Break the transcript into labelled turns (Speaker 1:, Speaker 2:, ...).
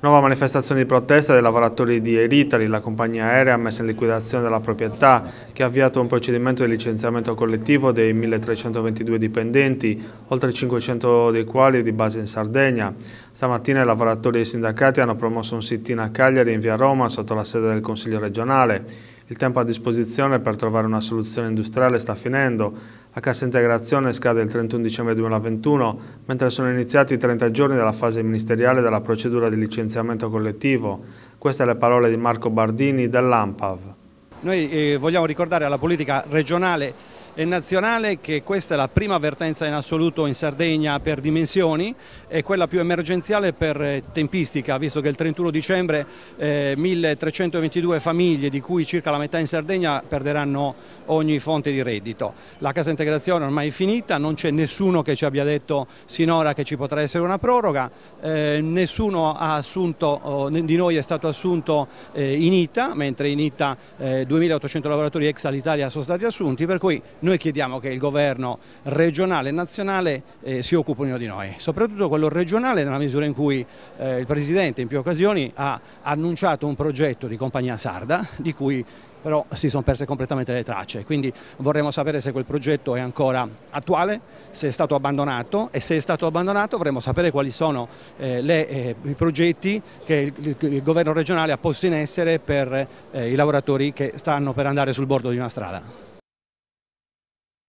Speaker 1: Nuova manifestazione di protesta dei lavoratori di Air Italy, la compagnia aerea messa in liquidazione della proprietà, che ha avviato un procedimento di licenziamento collettivo dei 1.322 dipendenti, oltre 500 dei quali di base in Sardegna. Stamattina i lavoratori e i sindacati hanno promosso un sit-in a Cagliari in via Roma sotto la sede del Consiglio regionale. Il tempo a disposizione per trovare una soluzione industriale sta finendo. La cassa integrazione scade il 31 dicembre 2021, mentre sono iniziati i 30 giorni della fase ministeriale della procedura di licenziamento collettivo. Queste le parole di Marco Bardini dell'AMPAV.
Speaker 2: Noi eh, vogliamo ricordare alla politica
Speaker 1: regionale e nazionale che questa è la prima
Speaker 2: avvertenza in assoluto in Sardegna per dimensioni e quella più emergenziale per eh, tempistica, visto che il 31 dicembre eh, 1322 famiglie, di cui circa la metà in Sardegna, perderanno ogni fonte di reddito. La casa integrazione ormai è finita, non c'è nessuno che ci abbia detto sinora che ci potrà essere una proroga, eh, nessuno ha assunto, di noi è stato assunto eh, in ITA, mentre in ITA 2800 eh, lavoratori ex all'Italia sono stati assunti, per cui non noi chiediamo che il governo regionale e nazionale eh, si occupino di noi, soprattutto quello regionale nella misura in cui eh, il Presidente in più occasioni ha annunciato un progetto di compagnia sarda di cui però si sono perse completamente le tracce, quindi vorremmo sapere se quel progetto è ancora attuale, se è stato abbandonato e se è stato abbandonato vorremmo sapere quali sono eh, le, eh, i progetti che il, il, governo regionale ha posto in essere per eh, i lavoratori che stanno per andare sul bordo di una strada.